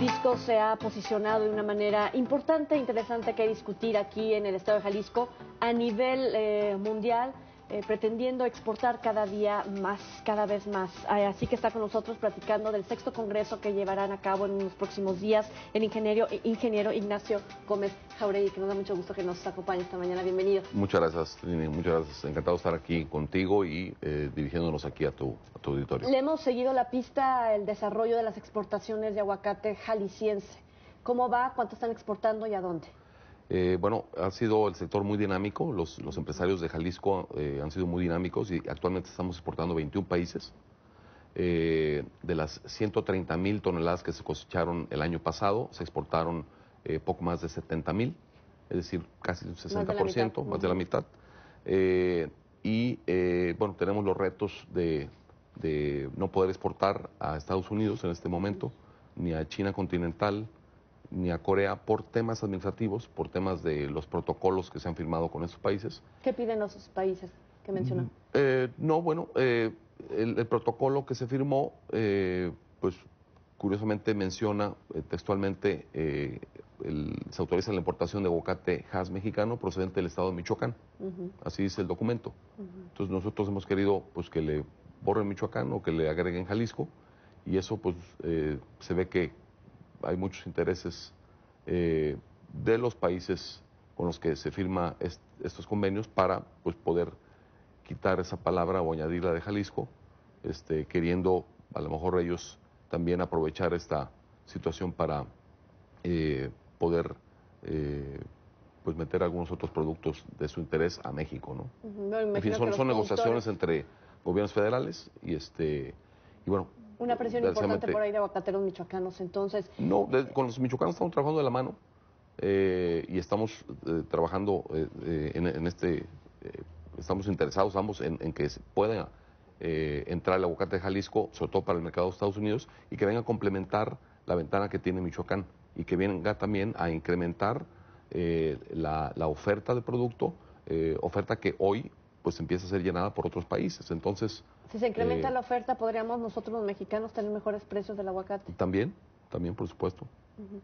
Jalisco se ha posicionado de una manera importante e interesante que discutir aquí en el Estado de Jalisco a nivel eh, mundial. Eh, pretendiendo exportar cada día más, cada vez más. Eh, así que está con nosotros platicando del sexto congreso que llevarán a cabo en los próximos días el ingeniero, eh, ingeniero Ignacio Gómez Jauregui, que nos da mucho gusto que nos acompañe esta mañana. Bienvenido. Muchas gracias, muchas gracias. Encantado de estar aquí contigo y dirigiéndonos aquí a tu, a tu auditorio. Le hemos seguido la pista el desarrollo de las exportaciones de aguacate jalisciense. ¿Cómo va? ¿Cuánto están exportando y a dónde? Eh, bueno, ha sido el sector muy dinámico, los, empresarios de Jalisco eh, han sido muy dinámicos y actualmente estamos exportando 21 países. Eh, de las 130 mil toneladas que se cosecharon el año pasado, se exportaron poco más de 70 mil, es decir, casi un 60%, más de la mitad. Más de la mitad. y bueno, tenemos los retos de, no poder exportar a Estados Unidos en este momento, ni a China continental, ni a Corea por temas administrativos, por temas de los protocolos que se han firmado con estos países. ¿Qué piden los países que mencionan? Mm, eh, no, bueno, eh, el, protocolo que se firmó, eh, pues curiosamente menciona textualmente, se autoriza la importación de aguacate has mexicano procedente del estado de Michoacán. Así dice el documento. Entonces nosotros hemos querido pues que le borren Michoacán o que le agreguen Jalisco y eso pues se ve que hay muchos intereses eh, de los países con los que se firma estos convenios para pues, poder quitar esa palabra o añadirla de Jalisco, este, queriendo a lo mejor ellos también aprovechar esta situación para eh, poder eh, pues meter algunos otros productos de su interés a México, ¿no? en fin, son, son negociaciones entre gobiernos federales y este y bueno, una presión importante por ahí de aguacateros michoacanos, entonces. No, con los michoacanos estamos trabajando de la mano eh, y estamos eh, trabajando eh, en, este. estamos interesados ambos en, que se pueda entrar el aguacate de Jalisco, sobre todo para el mercado de Estados Unidos, y que venga a complementar la ventana que tiene Michoacán y que venga también a incrementar la, la, oferta de producto, oferta que hoy pues empieza a ser llenada por otros países. Entonces... Si se incrementa eh, la oferta, ¿podríamos nosotros los mexicanos tener mejores precios del aguacate? También, también por supuesto.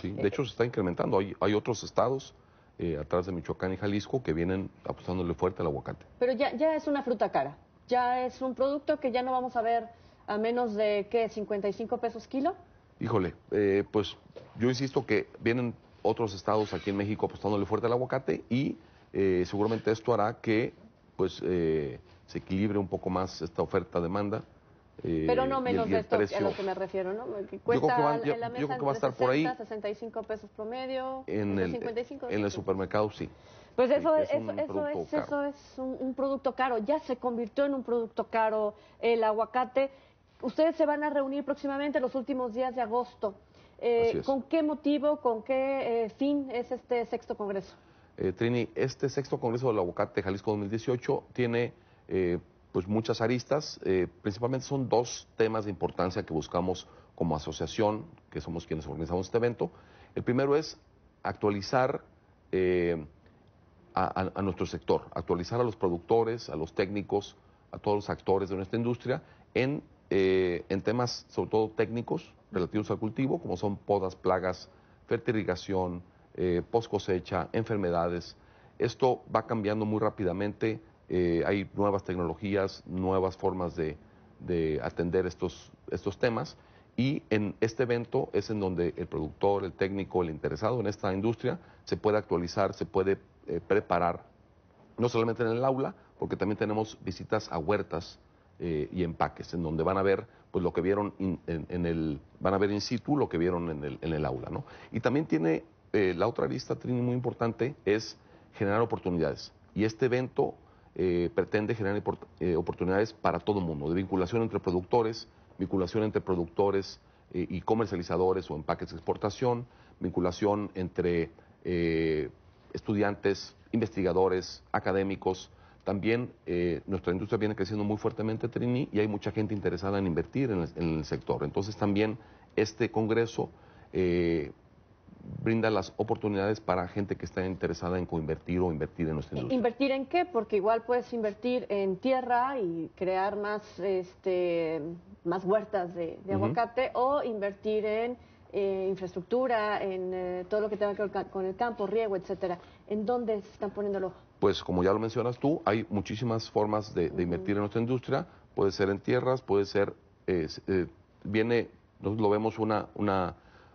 sí, de eh, hecho, se está incrementando. Hay, hay otros estados eh, atrás de Michoacán y Jalisco que vienen apostándole fuerte al aguacate. Pero ya, ya es una fruta cara. Ya es un producto que ya no vamos a ver a menos de, ¿qué? ¿55 pesos kilo? Híjole, eh, pues yo insisto que vienen otros estados aquí en México apostándole fuerte al aguacate y seguramente esto hará que pues eh, se equilibre un poco más esta oferta-demanda. Eh, Pero no menos de esto a lo que me refiero, ¿no? cuesta yo creo que va, en la mesa a estar por ahí. 65 pesos promedio. En el, supermercado sí. Pues eso es, un, producto caro. Ya se convirtió en un producto caro el aguacate. Ustedes se van a reunir próximamente los últimos días de agosto. Eh, ¿Con qué motivo, con qué fin es este sexto congreso? Eh, Trini, este sexto Congreso del Aguacate de Jalisco 2018 tiene eh, pues muchas aristas, eh, principalmente son dos temas de importancia que buscamos como asociación, que somos quienes organizamos este evento. El primero es actualizar a, nuestro sector, actualizar a los productores, a los técnicos, a todos los actores de nuestra industria en, en temas sobre todo técnicos relativos al cultivo, como son podas, plagas, fertilización, eh, post cosecha, enfermedades. Esto va cambiando muy rápidamente, eh, hay nuevas tecnologías, nuevas formas de, atender estos, estos temas y en este evento es en donde el productor, el técnico, el interesado en esta industria se puede actualizar, se puede eh, preparar, no solamente en el aula, porque también tenemos visitas a huertas eh, y empaques, en donde van a ver pues lo que vieron en, el, van a ver in situ lo que vieron en el, en el aula, ¿no? Y también tiene eh, la otra lista, Trini, muy importante es generar oportunidades. Y este evento eh, pretende generar eh, oportunidades para todo el mundo, de vinculación entre productores, vinculación entre productores y comercializadores o empaques de exportación, vinculación entre estudiantes, investigadores, académicos. También nuestra industria viene creciendo muy fuertemente, Trini, y hay mucha gente interesada en invertir en el sector. Entonces también este Congreso brinda las oportunidades para gente que está interesada en coinvertir o invertir en nuestra industria. ¿Invertir en qué? Porque igual puedes invertir en tierra y crear más, este, más huertas de, aguacate o invertir en eh, infraestructura, en eh, todo lo que tenga que ver con el campo, riego, etcétera. ¿En dónde se están poniendo Pues como ya lo mencionas tú, hay muchísimas formas de, invertir en nuestra industria. Puede ser en tierras, puede ser... Eh, viene, nosotros lo vemos una... una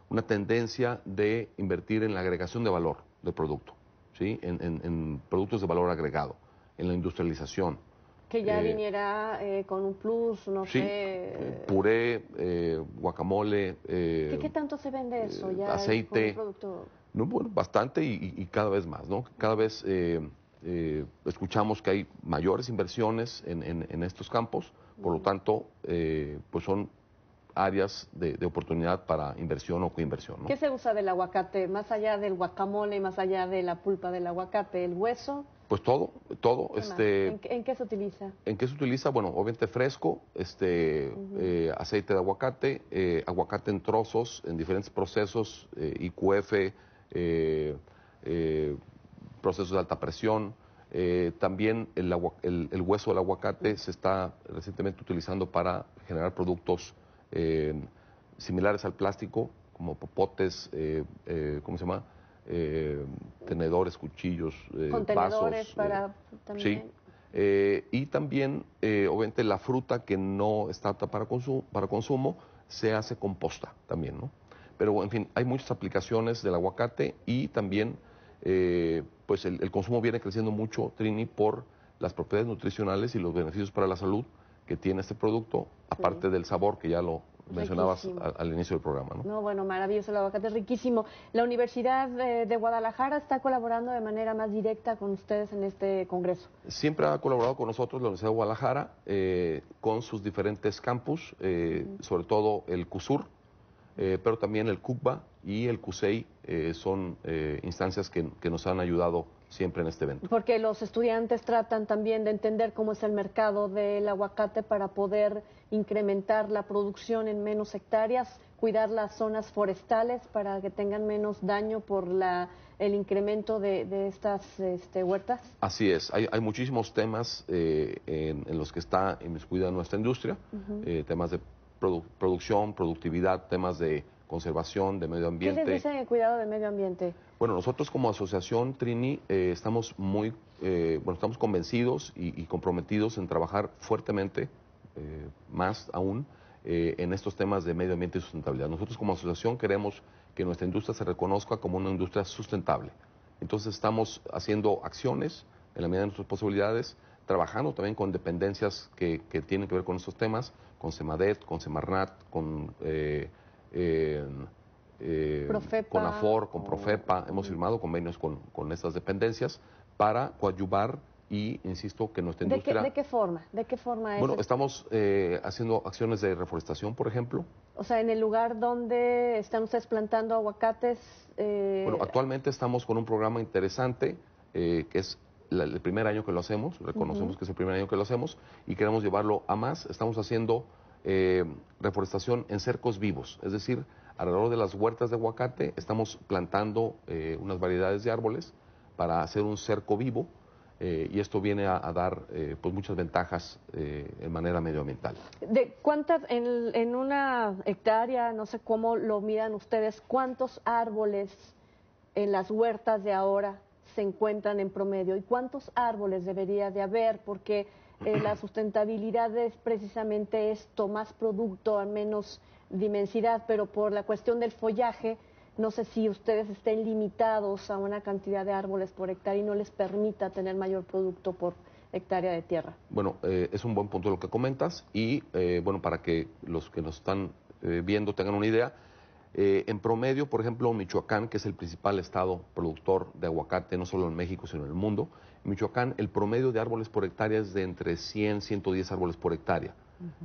una tendencia de invertir en la agregación de valor del producto, ¿sí? en, productos de valor agregado, en la industrialización. Que ya eh, viniera eh, con un plus, no sé. Eh, puré, guacamole. ¿Qué, tanto se vende eso? Ya aceite. bastante y, cada vez más, ¿no? Cada vez escuchamos que hay mayores inversiones en, estos campos, por lo mm. tanto, pues son áreas de, oportunidad para inversión o coinversión. ¿no? ¿Qué se usa del aguacate? Más allá del guacamole, más allá de la pulpa del aguacate, el hueso. Pues todo, todo. Este, ¿En, qué se utiliza? ¿En qué se utiliza? Bueno, obviamente fresco, este, eh, aceite de aguacate, eh, aguacate en trozos, en diferentes procesos, eh, IQF, eh, procesos de alta presión. también el, el, hueso del aguacate se está recientemente utilizando para generar productos similares al plástico, como popotes, eh, eh, ¿cómo se llama? Eh, tenedores, cuchillos, Contenedores para también. Sí. y también, obviamente, la fruta que no está para, consumo se hace composta también, ¿no? Pero, en fin, hay muchas aplicaciones del aguacate y también, pues, el consumo viene creciendo mucho, Trini, por las propiedades nutricionales y los beneficios para la salud que tiene este producto, aparte del sabor que ya lo mencionabas al, inicio del programa. ¿no? no, bueno, maravilloso, el aguacate es riquísimo. La Universidad eh, de, Guadalajara está colaborando de manera más directa con ustedes en este congreso. Siempre ha colaborado con nosotros la Universidad de Guadalajara eh, con sus diferentes campus, eh, sobre todo el CUSUR, eh, pero también el CUCBA y el CUSEI eh, son eh, instancias que, nos han ayudado siempre en este evento. Porque los estudiantes tratan también de entender cómo es el mercado del aguacate para poder incrementar la producción en menos hectáreas, cuidar las zonas forestales para que tengan menos daño por la, el incremento de, estas este, huertas. Así es, hay, hay muchísimos temas en, los que está inmiscuida nuestra industria, temas de producción, productividad, temas de conservación, de medio ambiente. ¿Qué les en el cuidado del medio ambiente? Bueno, nosotros como asociación Trini eh, estamos muy, eh, bueno, estamos convencidos y, comprometidos en trabajar fuertemente, eh, más aún, en estos temas de medio ambiente y sustentabilidad. Nosotros como asociación queremos que nuestra industria se reconozca como una industria sustentable. Entonces estamos haciendo acciones en la medida de nuestras posibilidades, trabajando también con dependencias que, que tienen que ver con estos temas, con Semadet, con Semarnat, con... Eh, con AFOR, con Profepa, hemos firmado convenios con, estas dependencias para coadyuvar y insisto que nuestra ¿De ¿De qué, forma? ¿De qué forma Bueno, estamos eh, haciendo acciones de reforestación, por ejemplo. O sea, en el lugar donde están ustedes plantando aguacates... Eh, bueno, actualmente estamos con un programa interesante que es el primer año que lo hacemos, reconocemos que es el primer año que lo hacemos y queremos llevarlo a más. Estamos haciendo eh, reforestación en cercos vivos, es decir, alrededor de las huertas de aguacate estamos plantando eh, unas variedades de árboles para hacer un cerco vivo eh, y esto viene a, dar pues muchas ventajas en manera medioambiental. ¿De cuántas en, una hectárea, no sé cómo lo miran ustedes, cuántos árboles en las huertas de ahora se encuentran en promedio y cuántos árboles debería de haber, porque eh, la sustentabilidad es precisamente esto, más producto a menos dimensidad, pero por la cuestión del follaje, no sé si ustedes estén limitados a una cantidad de árboles por hectárea y no les permita tener mayor producto por hectárea de tierra. Bueno, eh, es un buen punto lo que comentas y eh, bueno, para que los que nos están viendo tengan una idea, eh, en promedio, por ejemplo, Michoacán, que es el principal estado productor de aguacate, no solo en México, sino en el mundo, en Michoacán el promedio de árboles por hectárea es de entre 100, 110 árboles por hectárea,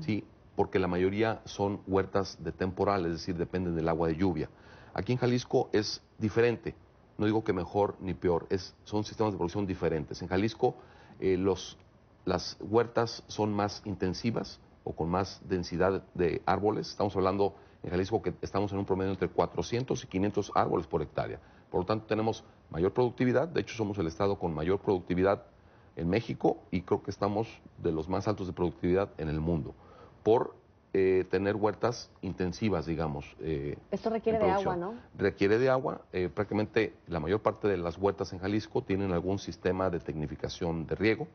¿sí? porque la mayoría son huertas de temporal, es decir, dependen del agua de lluvia. Aquí en Jalisco es diferente, no digo que mejor ni peor, es, son sistemas de producción diferentes. En Jalisco eh, los, las huertas son más intensivas o con más densidad de árboles, estamos hablando en Jalisco que estamos en un promedio entre 400 y 500 árboles por hectárea. Por lo tanto, tenemos mayor productividad, de hecho somos el estado con mayor productividad en México y creo que estamos de los más altos de productividad en el mundo por eh, tener huertas intensivas, digamos. Eh, Esto requiere de agua, ¿no? Requiere de agua. Eh, prácticamente la mayor parte de las huertas en Jalisco tienen algún sistema de tecnificación de riego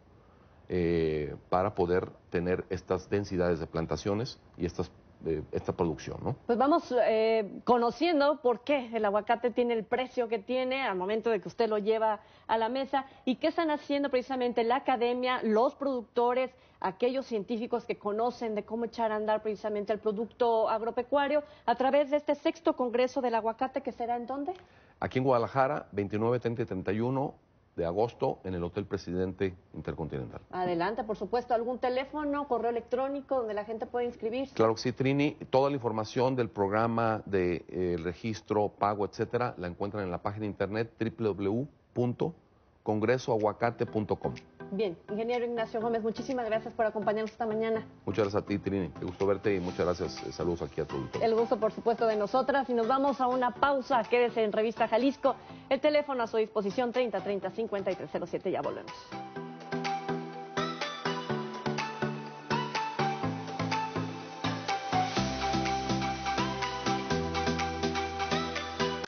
para poder tener estas densidades de plantaciones y estas de esta producción, ¿no? Pues vamos eh, conociendo por qué el aguacate tiene el precio que tiene al momento de que usted lo lleva a la mesa y qué están haciendo precisamente la academia, los productores, aquellos científicos que conocen de cómo echar a andar precisamente el producto agropecuario a través de este sexto congreso del aguacate que será en dónde? Aquí en Guadalajara, 29, 30 y 31 de agosto en el Hotel Presidente Intercontinental. Adelante, por supuesto, algún teléfono, correo electrónico donde la gente puede inscribirse. Claro que sí, Trini, toda la información del programa de eh, registro, pago, etcétera, la encuentran en la página de internet www.congresoaguacate.com. Bien, ingeniero Ignacio Gómez, muchísimas gracias por acompañarnos esta mañana. Muchas gracias a ti, Trini. Me gustó verte y muchas gracias. Eh, saludos aquí a todos. El gusto, por supuesto, de nosotras. Y nos vamos a una pausa. Quédese en Revista Jalisco. El teléfono a su disposición 30 30 5307. Ya volvemos.